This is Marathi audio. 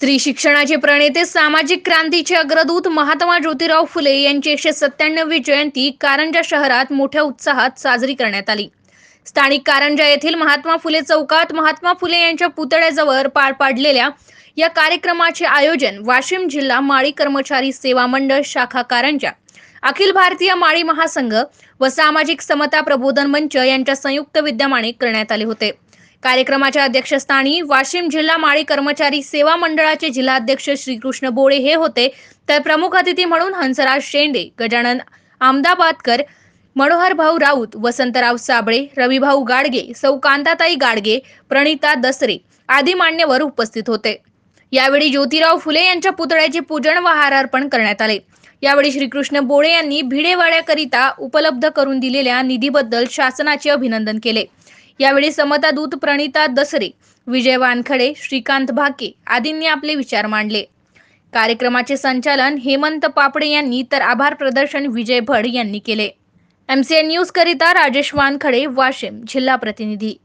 स्त्री शिक्षणाचे प्रणेते सामाजिक क्रांतीचे अग्रदूत महात्मा ज्योतिराव फुले यांची एकशे सत्त्याण्णवी जयंती कारंजा शहरात मोठ्या उत्साहात साजरी करण्यात आली स्थानिक कारंजा येथील महात्मा फुले चौकात महात्मा फुले यांच्या पुतळ्याजवळ पार पाडलेल्या या कार्यक्रमाचे आयोजन वाशिम जिल्हा माळी कर्मचारी सेवा मंडळ शाखा कारंजा अखिल भारतीय माळी महासंघ व सामाजिक समता प्रबोधन मंच यांच्या संयुक्त विद्यमाने करण्यात आले होते कार्यक्रमाच्या अध्यक्षस्थानी वाशिम जिल्हा माळी कर्मचारी सेवा मंडळाचे जिल्हाध्यक्ष श्रीकृष्ण बोळे हे होते तर प्रमुख अतिथी म्हणून हंसराज शेंडे गजानन आमदाबादकर मनोहर भाऊ राऊत वसंतराव साबळे रविभाऊ गाडगे सौ कांताताई गाडगे प्रणिता दसरे आदी मान्यवर उपस्थित होते यावेळी ज्योतिराव फुले यांच्या पुतळ्याचे पूजन व अर्पण करण्यात आले यावेळी श्रीकृष्ण बोळे यांनी भिडेवाड्याकरिता उपलब्ध करून दिलेल्या निधीबद्दल शासनाचे अभिनंदन केले यावेळी समता दूत प्रणिता दसरे विजय वानखडे श्रीकांत भाके आदींनी आपले विचार मांडले कार्यक्रमाचे संचालन हेमंत पापडे यांनी तर आभार प्रदर्शन विजय भड यांनी केले एमसीएन न्यूज करिता राजेश वानखडे वाशिम जिल्हा प्रतिनिधी